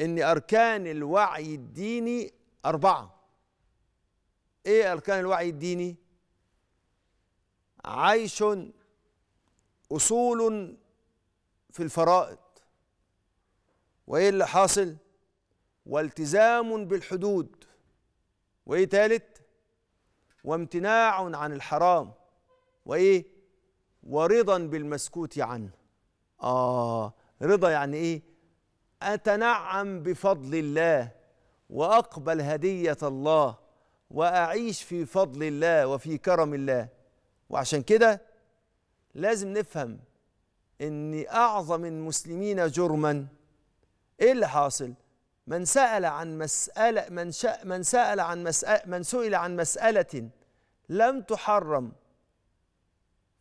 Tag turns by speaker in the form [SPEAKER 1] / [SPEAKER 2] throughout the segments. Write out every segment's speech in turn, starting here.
[SPEAKER 1] ان اركان الوعي الديني اربعه ايه اركان الوعي الديني عيش اصول في الفرائض وايه اللي حاصل والتزام بالحدود وايه تالت وامتناع عن الحرام وايه ورضا بالمسكوت عنه اه رضا يعني ايه اتنعم بفضل الله واقبل هديه الله واعيش في فضل الله وفي كرم الله وعشان كده لازم نفهم ان اعظم المسلمين جرما ايه اللي حاصل من سال عن مساله من من سال عن مساله من سئل عن مساله لم تحرم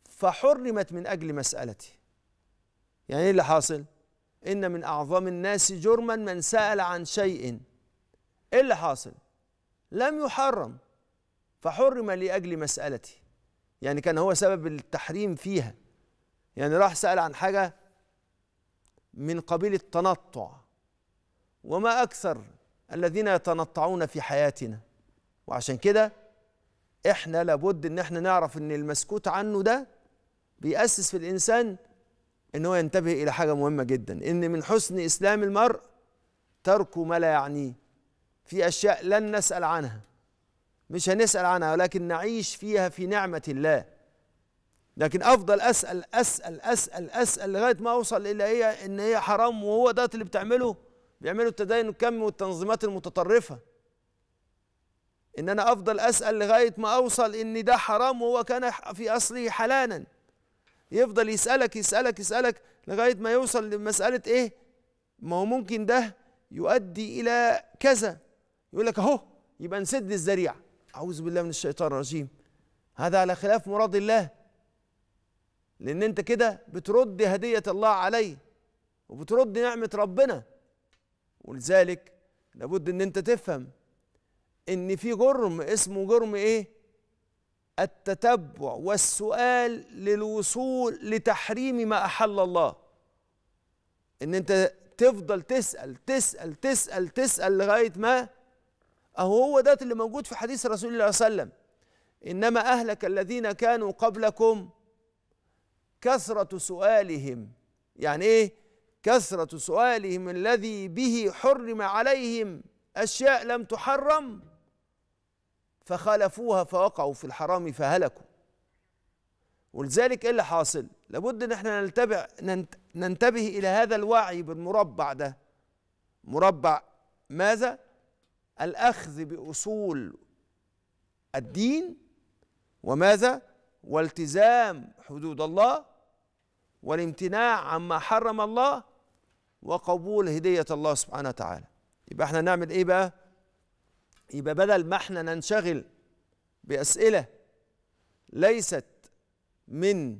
[SPEAKER 1] فحرمت من اجل مسالته يعني ايه اللي حاصل إن من أعظم الناس جرما من سأل عن شيء إيه اللي حاصل لم يحرم فحرم لأجل مسألته يعني كان هو سبب التحريم فيها يعني راح سأل عن حاجة من قبيل التنطع وما أكثر الذين يتنطعون في حياتنا وعشان كده احنا لابد ان احنا نعرف ان المسكوت عنه ده بيأسس في الإنسان ان هو ينتبه الى حاجه مهمه جدا ان من حسن اسلام المرء ترك ما لا يعنيه في اشياء لن نسال عنها مش هنسال عنها ولكن نعيش فيها في نعمه الله لكن افضل اسال اسال اسال اسال لغايه ما اوصل الى هي ان هي حرام وهو ده اللي بتعمله بيعملوا التدين الكمي والتنظيمات المتطرفه ان انا افضل اسال لغايه ما اوصل ان ده حرام وهو كان في اصله حلالا يفضل يسألك يسألك يسألك لغاية ما يوصل لمسألة إيه ما هو ممكن ده يؤدي إلى كذا يقول لك أهو يبقى نسد الذريعة أعوذ بالله من الشيطان الرجيم هذا على خلاف مراد الله لأن أنت كده بترد هدية الله عليه وبترد نعمة ربنا ولذلك لابد أن أنت تفهم ان في جرم اسمه جرم ايه التتبع والسؤال للوصول لتحريم ما أحل الله إن أنت تفضل تسأل تسأل تسأل تسأل لغاية ما أهو هو ده اللي موجود في حديث رسول الله صلى الله عليه وسلم إنما أهلك الذين كانوا قبلكم كثرة سؤالهم يعني إيه كثرة سؤالهم الذي به حرم عليهم أشياء لم تحرم فخالفوها فوقعوا في الحرام فهلكوا ولذلك ايه اللي حاصل لابد ان احنا ننتبه ننتبه الى هذا الوعي بالمربع ده مربع ماذا الاخذ باصول الدين وماذا والتزام حدود الله والامتناع عما حرم الله وقبول هديه الله سبحانه وتعالى يبقى احنا نعمل ايه بقى يبقى بدل ما احنا ننشغل بأسئلة ليست من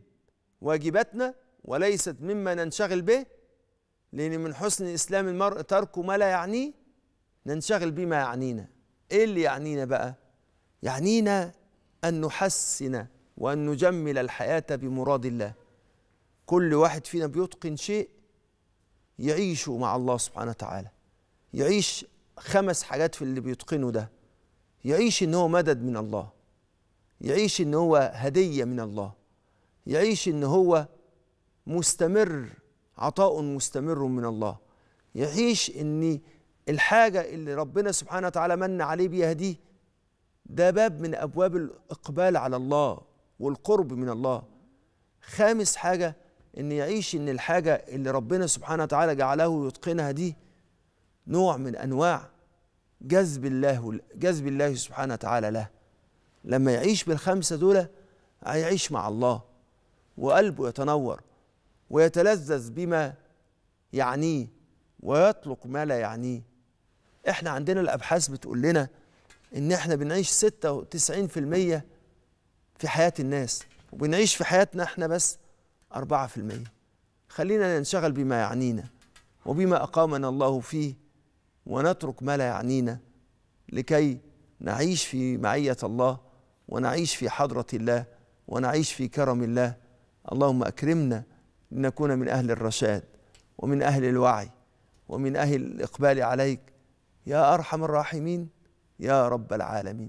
[SPEAKER 1] واجباتنا وليست مما ننشغل به لأن من حسن إسلام المرء ترك ما لا يعنيه ننشغل بما يعنينا إيه اللي يعنينا بقى؟ يعنينا أن نحسن وأن نجمل الحياة بمراد الله كل واحد فينا بيتقن شيء يعيشه مع الله سبحانه وتعالى يعيش خمس حاجات في اللي بيتقنه ده يعيش ان هو مدد من الله يعيش ان هو هديه من الله يعيش ان هو مستمر عطاء مستمر من الله يعيش ان الحاجه اللي ربنا سبحانه وتعالى من عليه بيها دي ده باب من ابواب الاقبال على الله والقرب من الله خامس حاجه ان يعيش ان الحاجه اللي ربنا سبحانه وتعالى جعله يتقنها دي نوع من انواع جذب الله جذب الله سبحانه وتعالى له لما يعيش بالخمسة دول هيعيش مع الله وقلبه يتنور ويتلذذ بما يعنيه ويطلق ما لا يعنيه احنا عندنا الابحاث بتقول لنا ان احنا بنعيش 96% في حياة الناس وبنعيش في حياتنا احنا بس 4% خلينا ننشغل بما يعنينا وبما اقامنا الله فيه ونترك ما لا يعنينا لكي نعيش في معية الله ونعيش في حضرة الله ونعيش في كرم الله اللهم أكرمنا لنكون من أهل الرشاد ومن أهل الوعي ومن أهل الإقبال عليك يا أرحم الراحمين يا رب العالمين